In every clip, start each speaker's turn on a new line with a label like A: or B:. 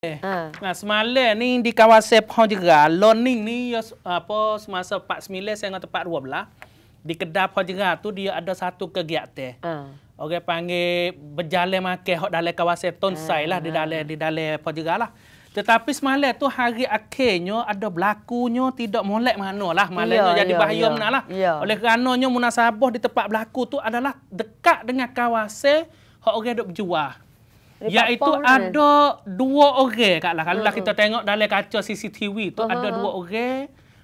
A: Ha. Nah, semalam ni di kawasan Pahang Jera, learning ni ya, apa semasa 49 saya dengan tempat 12. Di kedai Pahang Jera tu dia ada satu kegiatan. Ha. Orang panggil berjalan makan hok dalam kawasan Tonsai ha. lah di dalam di dalam Pahang Jera lah. Tetapi semalam tu hari akhirnya ada berlakunya tidak molek lah, Malam ya, jadi ya, bahaya ya. lah. Ya. Oleh kerananya munasabah di tempat berlaku tu adalah dekat dengan kawasan hok orang duk berjual. Iaitu kan? ada mana? dua orang lah Kalau hmm. kita tengok dalam kaca CCTV tu uh -huh. ada hmm. dua orang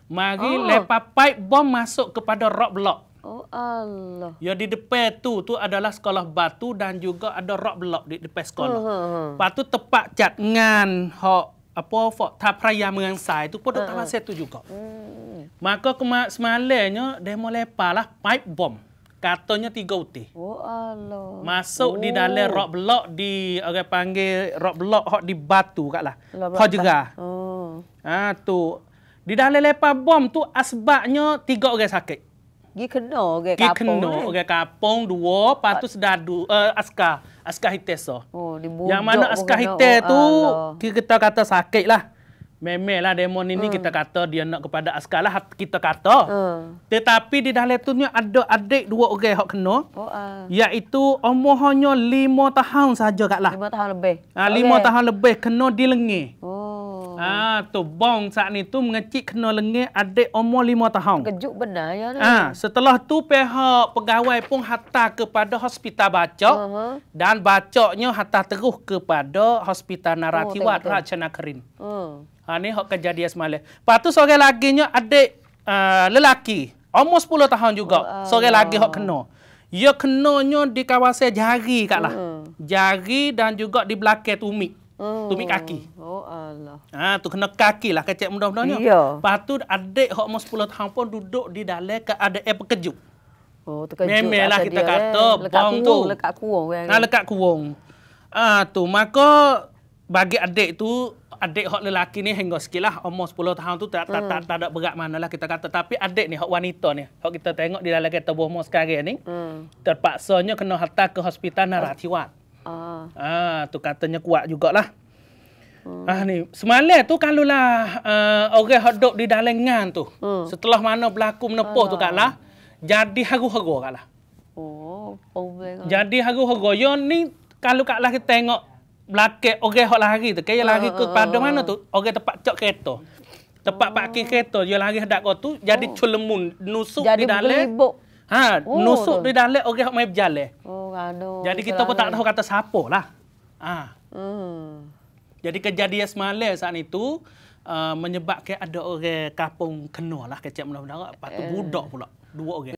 A: mari oh. lepas pipe bom masuk kepada rock block. Oh Allah. Ya di depan tu tu adalah sekolah batu dan juga ada rock block di depan sekolah. Uh hmm, -huh. Hmm, lepas tu tempat cat ngan hok apa fok tapraya peraya mengsai tu pun uh -huh. tak masa tu juga. Hmm. Maka kema semalanya demo lepas lah pipe bom katanya tiga uti. Oh Allah. Masuk oh. di dalam rock block di orang okay, panggil rock block Hot di batu lah. Hot juga. Oh. Ah tu. Di dalam lepas bom tu asbaknya tiga orang sakit. Gi kena orang kapung. Gi kena eh? orang kapung dua patu sedadu uh, eh, askar. Askar hitesa. Oh, di Yang mana askar hitesa tu oh, kita kata sakit lah. Memelah demon ini hmm. kita kata dia nak kepada askar lah kita kata. Hmm. Tetapi di dalam itu ada adik dua orang yang kena. Oh, uh. Iaitu umur hanya lima tahun saja kat lah. Lima tahun lebih. Ha, lima tahun lebih kena di lengih. Oh. Ah, ha, tu bong saat ni tu mengecik kena lengit adik umur lima tahun. Kejut benar ya. Ah, setelah tu pihak pegawai pun hantar kepada hospital bacok. Uh -huh. Dan bacoknya hantar terus kepada hospital Naratiwat oh, Rajana Kerin. Uh. Oh. Ha, ah, ni hak kejadian semalam. Lepas tu lagi nya adik uh, lelaki. Umur sepuluh tahun juga. Oh, seorang lagi hok kena. Ya kenanya di kawasan jari kat lah. Uh hmm. -huh. Jari dan juga di belakang tumik. Oh. Tumik kaki. Oh Allah. Ha, tu kena kaki lah kecek mudah-mudahnya. Ya. Lepas adik hok mau 10 tahun pun duduk di dalam keadaan pekejuk. Oh, terkejut. Memelah kita dia, kata eh. tu. Lekat kuong. Nah, kan? ha, lekat kuong. Ah ha, tu maka bagi adik tu adik hok lelaki ni hingga sikit lah. Umur 10 tahun tu tak, tak, tak, hmm. tak, ada berat mana lah kita kata. Tapi adik ni, hok wanita ni. Hok kita tengok di dalam kereta buah umur sekarang ni. Hmm. Terpaksanya kena hatta ke hospital narasiwat. Oh. Hmm. Oh. Ah, tu katanya kuat jugalah. Hmm. Ah ni, semalam tu kalulah uh, orang hok duduk di dalengan tu. Hmm. Setelah mana berlaku menepuh oh. tu ah. kalah, jadi haru-haru kalah. Oh, problem. Jadi haru-haru yo ni kalau kalah kita tengok belakang orang hot lari tu, kaya lari ke pada mana tu? Orang tempat cok kereta. Tempat oh. parkir kereta dia lari hendak kau tu jadi oh. culemun, nusuk jadi di dalam. Jadi Ha, oh, nusuk tu. di dalam orang hok main berjalan. Oh. Aduh, Jadi kita pun tak tahu kata siapa lah. Ha. Hmm. Jadi kejadian semalam saat itu uh, menyebabkan ada orang kapung kena lah kecik mula-mula. Lepas tu eh. budak pula. Dua orang.